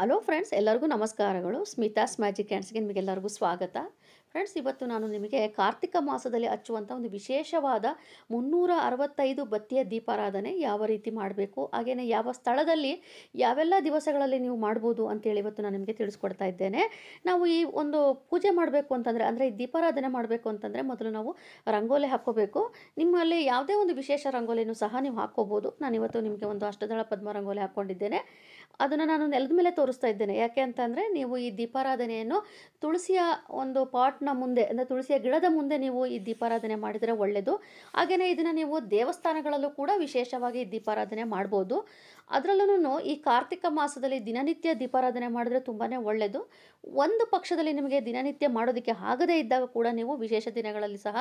hello friends ಎಲ್ಲರಿಗೂ ನಮಸ್ಕಾರಗಳು Smitha's magic ನಿಮಗೆ ನಿಮಗೆಲ್ಲರಿಗೂ ಸ್ವಾಗತ ಫ್ರೆಂಡ್ಸ್ ಇವತ್ತು ನಾನು ನಿಮಗೆ ಕಾರ್ತಿಕ ಮಾಸದಲ್ಲಿ ಹಚ್ಚುವಂಥ ಒಂದು ವಿಶೇಷವಾದ ಮುನ್ನೂರ ಅರವತ್ತೈದು ಬತ್ತಿಯ ದೀಪಾರಾಧನೆ ಯಾವ ರೀತಿ ಮಾಡಬೇಕು ಹಾಗೆಯೇ ಯಾವ ಸ್ಥಳದಲ್ಲಿ ಯಾವೆಲ್ಲ ದಿವಸಗಳಲ್ಲಿ ನೀವು ಮಾಡ್ಬೋದು ಅಂತೇಳಿ ಇವತ್ತು ನಾನು ನಿಮಗೆ ತಿಳಿಸ್ಕೊಡ್ತಾ ಇದ್ದೇನೆ ನಾವು ಈ ಒಂದು ಪೂಜೆ ಮಾಡಬೇಕು ಅಂತಂದರೆ ಅಂದರೆ ಈ ದೀಪಾರಾಧನೆ ಮಾಡಬೇಕು ಅಂತಂದರೆ ಮೊದಲು ನಾವು ರಂಗೋಲಿ ಹಾಕ್ಕೋಬೇಕು ನಿಮ್ಮಲ್ಲಿ ಯಾವುದೇ ಒಂದು ವಿಶೇಷ ರಂಗೋಲಿನೂ ಸಹ ನೀವು ಹಾಕ್ಕೋಬೋದು ನಾನು ಇವತ್ತು ನಿಮಗೆ ಒಂದು ಅಷ್ಟದಳ ಪದ್ಮ ರಂಗೋಲಿ ಹಾಕ್ಕೊಂಡಿದ್ದೇನೆ ಅದನ್ನು ನಾನು ನೆಲದ ಮೇಲೆ ತೋರಿಸ್ತಾ ಇದ್ದೇನೆ ಯಾಕೆ ಅಂತಂದರೆ ನೀವು ಈ ದೀಪಾರಾಧನೆಯನ್ನು ತುಳಸಿಯ ಒಂದು ಪಾಟ್ ಪಾಟ್ನ ಮುಂದೆ ಅಂದರೆ ತುಳಸಿಯ ಗಿಡದ ಮುಂದೆ ನೀವು ಈ ದೀಪಾರಾಧನೆ ಮಾಡಿದರೆ ಒಳ್ಳೆಯದು ಹಾಗೆಯೇ ಇದನ್ನು ನೀವು ದೇವಸ್ಥಾನಗಳಲ್ಲೂ ಕೂಡ ವಿಶೇಷವಾಗಿ ದೀಪಾರಾಧನೆ ಮಾಡ್ಬೋದು ಅದರಲ್ಲೂ ಈ ಕಾರ್ತಿಕ ಮಾಸದಲ್ಲಿ ದಿನನಿತ್ಯ ದೀಪಾರಾಧನೆ ಮಾಡಿದ್ರೆ ತುಂಬಾ ಒಳ್ಳೆಯದು ಒಂದು ಪಕ್ಷದಲ್ಲಿ ನಿಮಗೆ ದಿನನಿತ್ಯ ಮಾಡೋದಕ್ಕೆ ಆಗದೇ ಇದ್ದಾಗ ಕೂಡ ನೀವು ವಿಶೇಷ ದಿನಗಳಲ್ಲಿ ಸಹ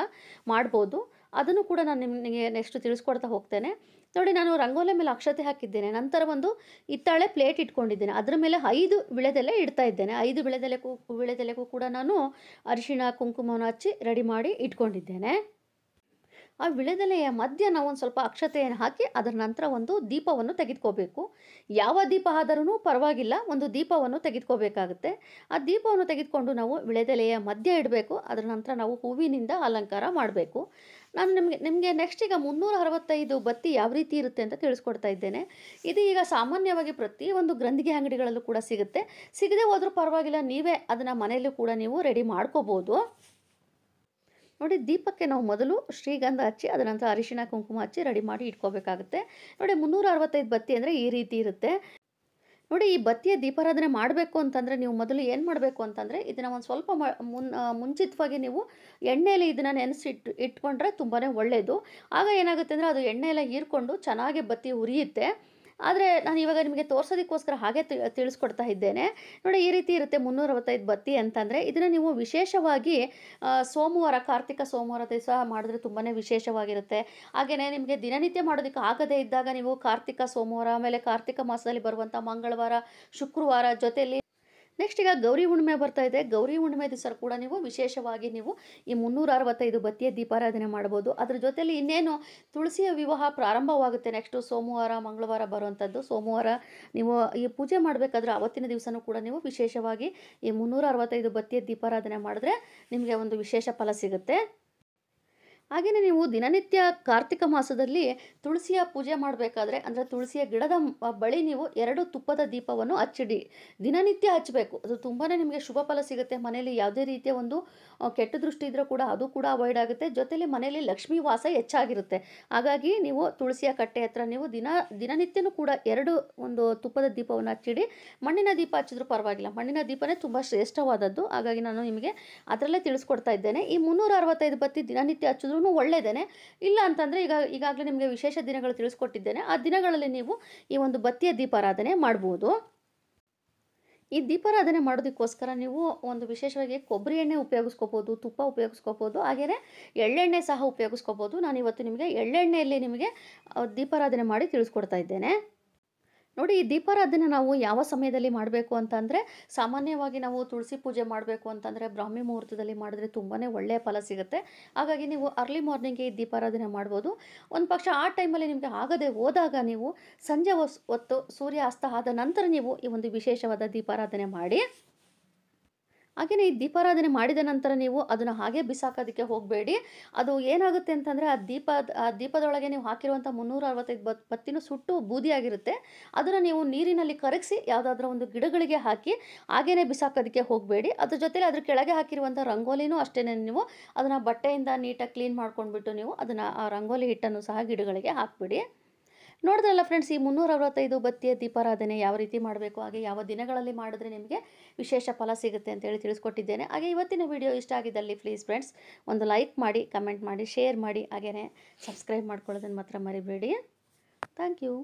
ಮಾಡ್ಬೋದು ಅದನ್ನು ಕೂಡ ನಾನು ನಿಮಗೆ ನೆಕ್ಸ್ಟ್ ತಿಳಿಸ್ಕೊಡ್ತಾ ಹೋಗ್ತೇನೆ ನೋಡಿ ನಾನು ರಂಗೋಲೆ ಮೇಲೆ ಅಕ್ಷತೆ ಹಾಕಿದ್ದೇನೆ ನಂತರ ಒಂದು ಇತ್ತಾಳೆ ಪ್ಲೇಟ್ ಇಟ್ಕೊಂಡಿದ್ದೇನೆ ಅದರ ಮೇಲೆ ಐದು ವಿಳೆದೆಲೆ ಇಡ್ತಾ ಇದ್ದೇನೆ ಐದು ವಿಳೆದೆಲೆಗೂ ವಿಳೆದೆಲೆಗೂ ಕೂಡ ನಾನು ಅರಿಶಿಣ ಕುಂಕುಮವನ್ನು ಹಚ್ಚಿ ರೆಡಿ ಮಾಡಿ ಇಟ್ಕೊಂಡಿದ್ದೇನೆ ಆ ವಿಳೆದೆಲೆಯ ಮಧ್ಯ ಒಂದು ಸ್ವಲ್ಪ ಅಕ್ಷತೆಯನ್ನು ಹಾಕಿ ಅದರ ನಂತರ ಒಂದು ದೀಪವನ್ನು ತೆಗೆದುಕೋಬೇಕು ಯಾವ ದೀಪ ಆದರೂ ಪರವಾಗಿಲ್ಲ ಒಂದು ದೀಪವನ್ನು ತೆಗೆದುಕೋಬೇಕಾಗುತ್ತೆ ಆ ದೀಪವನ್ನು ತೆಗೆದುಕೊಂಡು ನಾವು ವಿಳೆದೆಲೆಯ ಮಧ್ಯ ಇಡಬೇಕು ಅದರ ನಂತರ ನಾವು ಹೂವಿನಿಂದ ಅಲಂಕಾರ ಮಾಡಬೇಕು ನಾನು ನಿಮಗೆ ನಿಮಗೆ ನೆಕ್ಸ್ಟ್ ಈಗ ಮುನ್ನೂರ ಅರವತ್ತೈದು ಬತ್ತಿ ಯಾವ ರೀತಿ ಇರುತ್ತೆ ಅಂತ ತಿಳಿಸ್ಕೊಡ್ತಾ ಇದ್ದೇನೆ ಇದು ಈಗ ಸಾಮಾನ್ಯವಾಗಿ ಪ್ರತಿ ಒಂದು ಗ್ರಂಥಿಗೆ ಅಂಗಡಿಗಳಲ್ಲೂ ಕೂಡ ಸಿಗುತ್ತೆ ಸಿಗದೆ ಹೋದರೂ ಪರವಾಗಿಲ್ಲ ನೀವೇ ಅದನ್ನು ಮನೆಯಲ್ಲೂ ಕೂಡ ನೀವು ರೆಡಿ ಮಾಡ್ಕೋಬೋದು ನೋಡಿ ದೀಪಕ್ಕೆ ನಾವು ಮೊದಲು ಶ್ರೀಗಂಧ ಹಚ್ಚಿ ಅದರ ನಂತರ ಅರಿಶಿನ ಕುಂಕುಮ ಹಚ್ಚಿ ರೆಡಿ ಮಾಡಿ ಇಟ್ಕೋಬೇಕಾಗುತ್ತೆ ನೋಡಿ ಮುನ್ನೂರ ಅರವತ್ತೈದು ಬತ್ತಿ ಅಂದರೆ ಈ ರೀತಿ ಇರುತ್ತೆ ನೋಡಿ ಈ ಬತ್ತಿಯ ದೀಪಾರಾಧನೆ ಮಾಡಬೇಕು ಅಂತಂದರೆ ನೀವು ಮೊದಲು ಏನು ಮಾಡಬೇಕು ಅಂತಂದರೆ ಇದನ್ನು ಒಂದು ಸ್ವಲ್ಪ ಮುಂಚಿತವಾಗಿ ನೀವು ಎಣ್ಣೆಯಲ್ಲಿ ಇದನ್ನು ನೆನೆಸಿಟ್ಟು ಇಟ್ಕೊಂಡ್ರೆ ತುಂಬಾ ಒಳ್ಳೆಯದು ಆಗ ಏನಾಗುತ್ತೆ ಅಂದರೆ ಅದು ಎಣ್ಣೆ ಎಲ್ಲ ಹೀರ್ಕೊಂಡು ಚೆನ್ನಾಗಿ ಬತ್ತಿ ಉರಿಯುತ್ತೆ ಆದರೆ ನಾನು ಇವಾಗ ನಿಮಗೆ ತೋರಿಸೋದಕ್ಕೋಸ್ಕರ ಹಾಗೆ ತಿಳಿಸ್ಕೊಡ್ತಾ ಇದ್ದೇನೆ ನೋಡಿ ಈ ರೀತಿ ಇರುತ್ತೆ ಮುನ್ನೂರ ಬತ್ತಿ ಅಂತಂದರೆ ಇದನ್ನು ನೀವು ವಿಶೇಷವಾಗಿ ಸೋಮವಾರ ಕಾರ್ತಿಕ ಸೋಮವಾರ ದಿವಸ ಮಾಡಿದ್ರೆ ತುಂಬಾ ವಿಶೇಷವಾಗಿರುತ್ತೆ ಹಾಗೆಯೇ ನಿಮಗೆ ದಿನನಿತ್ಯ ಮಾಡೋದಕ್ಕೆ ಆಗದೇ ಇದ್ದಾಗ ನೀವು ಕಾರ್ತಿಕ ಸೋಮವಾರ ಆಮೇಲೆ ಕಾರ್ತಿಕ ಮಾಸದಲ್ಲಿ ಬರುವಂಥ ಮಂಗಳವಾರ ಶುಕ್ರವಾರ ಜೊತೆಯಲ್ಲಿ ನೆಕ್ಸ್ಟ್ ಈಗ ಗೌರಿ ಹುಣ್ಣಿಮೆ ಬರ್ತಾ ಇದೆ ಗೌರಿ ಹುಣ್ಣಿಮೆ ದಿವಸ ಕೂಡ ನೀವು ವಿಶೇಷವಾಗಿ ನೀವು ಈ ಮುನ್ನೂರ ಅರವತ್ತೈದು ಬತ್ತಿಯ ದೀಪಾರಾಧನೆ ಮಾಡ್ಬೋದು ಅದ್ರ ಜೊತೆಯಲ್ಲಿ ಇನ್ನೇನು ತುಳಸಿಯ ವಿವಾಹ ಪ್ರಾರಂಭವಾಗುತ್ತೆ ನೆಕ್ಸ್ಟು ಸೋಮವಾರ ಮಂಗಳವಾರ ಬರುವಂಥದ್ದು ಸೋಮವಾರ ನೀವು ಈ ಪೂಜೆ ಮಾಡಬೇಕಾದ್ರೆ ಅವತ್ತಿನ ದಿವಸನೂ ಕೂಡ ನೀವು ವಿಶೇಷವಾಗಿ ಈ ಮುನ್ನೂರ ಅರವತ್ತೈದು ಬತ್ತಿಯ ದೀಪಾರಾಧನೆ ಮಾಡಿದ್ರೆ ನಿಮಗೆ ಒಂದು ವಿಶೇಷ ಫಲ ಸಿಗುತ್ತೆ ಹಾಗೆಯೇ ನೀವು ದಿನನಿತ್ಯ ಕಾರ್ತಿಕ ಮಾಸದಲ್ಲಿ ತುಳಸಿಯ ಪೂಜೆ ಮಾಡಬೇಕಾದ್ರೆ ಅಂದರೆ ತುಳಸಿಯ ಗಿಡದ ಬಳಿ ನೀವು ಎರಡು ತುಪ್ಪದ ದೀಪವನ್ನು ಹಚ್ಚಿಡಿ ದಿನನಿತ್ಯ ಹಚ್ಚಬೇಕು ಅದು ತುಂಬಾ ನಿಮಗೆ ಶುಭ ಫಲ ಸಿಗುತ್ತೆ ಮನೆಯಲ್ಲಿ ಯಾವುದೇ ರೀತಿಯ ಒಂದು ಕೆಟ್ಟ ದೃಷ್ಟಿ ಇದ್ದರೂ ಕೂಡ ಅದು ಕೂಡ ಅವಾಯ್ಡ್ ಆಗುತ್ತೆ ಜೊತೆಯಲ್ಲಿ ಮನೆಯಲ್ಲಿ ಲಕ್ಷ್ಮೀ ವಾಸ ಹೆಚ್ಚಾಗಿರುತ್ತೆ ಹಾಗಾಗಿ ನೀವು ತುಳಸಿಯ ಕಟ್ಟೆ ಹತ್ರ ನೀವು ದಿನ ದಿನನಿತ್ಯನೂ ಕೂಡ ಎರಡು ಒಂದು ತುಪ್ಪದ ದೀಪವನ್ನು ಹಚ್ಚಿಡಿ ಮಣ್ಣಿನ ದೀಪ ಹಚ್ಚಿದ್ರು ಪರವಾಗಿಲ್ಲ ಮಣ್ಣಿನ ದೀಪನೇ ತುಂಬ ಶ್ರೇಷ್ಠವಾದದ್ದು ಹಾಗಾಗಿ ನಾನು ನಿಮಗೆ ಅದರಲ್ಲೇ ತಿಳಿಸ್ಕೊಡ್ತಾ ಇದ್ದೇನೆ ಈ ಮುನ್ನೂರ ಅರವತ್ತೈದು ಬತ್ತಿ ದಿನನಿತ್ಯ ಹಚ್ಚಿದ್ರು ನಿಜವಾಗ್ಲೂ ಒಳ್ಳೇದೇನೆ ಇಲ್ಲ ಅಂತಂದರೆ ಈಗ ಈಗಾಗಲೇ ನಿಮಗೆ ವಿಶೇಷ ದಿನಗಳು ತಿಳಿಸ್ಕೊಟ್ಟಿದ್ದೇನೆ ಆ ದಿನಗಳಲ್ಲಿ ನೀವು ಈ ಒಂದು ಬತ್ತಿಯ ದೀಪಾರಾಧನೆ ಮಾಡ್ಬೋದು ಈ ದೀಪಾರಾಧನೆ ಮಾಡೋದಕ್ಕೋಸ್ಕರ ನೀವು ಒಂದು ವಿಶೇಷವಾಗಿ ಕೊಬ್ಬರಿ ಎಣ್ಣೆ ಉಪಯೋಗಿಸ್ಕೋಬೋದು ತುಪ್ಪ ಉಪಯೋಗಿಸ್ಕೋಬೋದು ಹಾಗೆಯೇ ಎಳ್ಳೆಣ್ಣೆ ಸಹ ಉಪಯೋಗಿಸ್ಕೋಬೋದು ನಾನು ಇವತ್ತು ನಿಮಗೆ ಎಳ್ಳೆಣ್ಣೆಯಲ್ಲಿ ನಿಮಗೆ ದೀಪಾರಾಧನೆ ಮಾಡಿ ತಿಳಿಸ್ಕೊಡ್ತಾ ಇದ್ದೇನೆ ನೋಡಿ ಈ ದೀಪಾರಾಧನೆ ನಾವು ಯಾವ ಸಮಯದಲ್ಲಿ ಮಾಡಬೇಕು ಅಂತಂದರೆ ಸಾಮಾನ್ಯವಾಗಿ ನಾವು ತುಳಸಿ ಪೂಜೆ ಮಾಡಬೇಕು ಅಂತಂದರೆ ಬ್ರಾಹ್ಮಿ ಮುಹೂರ್ತದಲ್ಲಿ ಮಾಡಿದ್ರೆ ತುಂಬಾ ಒಳ್ಳೆಯ ಫಲ ಸಿಗುತ್ತೆ ಹಾಗಾಗಿ ನೀವು ಅರ್ಲಿ ಮಾರ್ನಿಂಗ್ಗೆ ಈ ದೀಪಾರಾಧನೆ ಮಾಡ್ಬೋದು ಒಂದು ಪಕ್ಷ ಆ ಟೈಮಲ್ಲಿ ನಿಮಗೆ ಆಗದೆ ಹೋದಾಗ ನೀವು ಸಂಜೆ ಹೊತ್ತು ಸೂರ್ಯಾಸ್ತ ಆದ ನಂತರ ನೀವು ಈ ಒಂದು ವಿಶೇಷವಾದ ದೀಪಾರಾಧನೆ ಮಾಡಿ ಹಾಗೆಯೇ ಈ ದೀಪಾರಾಧನೆ ಮಾಡಿದ ನಂತರ ನೀವು ಅದನ್ನು ಹಾಗೆ ಬಿಸಾಕೋದಕ್ಕೆ ಹೋಗಬೇಡಿ ಅದು ಏನಾಗುತ್ತೆ ಅಂತಂದರೆ ಆ ದೀಪ ಆ ದೀಪದೊಳಗೆ ನೀವು ಹಾಕಿರುವಂಥ ಮುನ್ನೂರ ಅರವತ್ತೈದು ಬತ್ ಬತ್ತಿನೂ ಸುಟ್ಟು ಬೂದಿಯಾಗಿರುತ್ತೆ ಅದನ್ನು ನೀವು ನೀರಿನಲ್ಲಿ ಕರಗಿಸಿ ಯಾವುದಾದ್ರೂ ಒಂದು ಗಿಡಗಳಿಗೆ ಹಾಕಿ ಹಾಗೇ ಬಿಸಾಕೋದಕ್ಕೆ ಹೋಗಬೇಡಿ ಅದ್ರ ಜೊತೆಲಿ ಅದ್ರ ಕೆಳಗೆ ಹಾಕಿರುವಂಥ ರಂಗೋಲಿನೂ ಅಷ್ಟೇ ನೀವು ಅದನ್ನು ಬಟ್ಟೆಯಿಂದ ನೀಟಾಗಿ ಕ್ಲೀನ್ ಮಾಡ್ಕೊಂಡ್ಬಿಟ್ಟು ನೀವು ಅದನ್ನು ಆ ರಂಗೋಲಿ ಹಿಟ್ಟನ್ನು ಸಹ ಗಿಡಗಳಿಗೆ ಹಾಕಿಬಿಡಿ ನೋಡಿದ್ರಲ್ಲ ಫ್ರೆಂಡ್ಸ್ ಈ ಮುನ್ನೂರ ಅರವತ್ತೈದು ಬತ್ತಿಯ ದೀಪಾರಾಧನೆ ಯಾವ ರೀತಿ ಮಾಡಬೇಕು ಹಾಗೆ ಯಾವ ದಿನಗಳಲ್ಲಿ ಮಾಡಿದ್ರೆ ನಿಮಗೆ ವಿಶೇಷ ಫಲ ಸಿಗುತ್ತೆ ಅಂತೇಳಿ ತಿಳಿಸ್ಕೊಟ್ಟಿದ್ದೇನೆ ಹಾಗೆ ಇವತ್ತಿನ ವಿಡಿಯೋ ಇಷ್ಟ ಆಗಿದ್ದಲ್ಲಿ ಪ್ಲೀಸ್ ಫ್ರೆಂಡ್ಸ್ ಒಂದು ಲೈಕ್ ಮಾಡಿ ಕಮೆಂಟ್ ಮಾಡಿ ಶೇರ್ ಮಾಡಿ ಹಾಗೆಯೇ ಸಬ್ಸ್ಕ್ರೈಬ್ ಮಾಡ್ಕೊಳ್ಳೋದನ್ನು ಮಾತ್ರ ಮರಿಬೇಡಿ ಥ್ಯಾಂಕ್ ಯು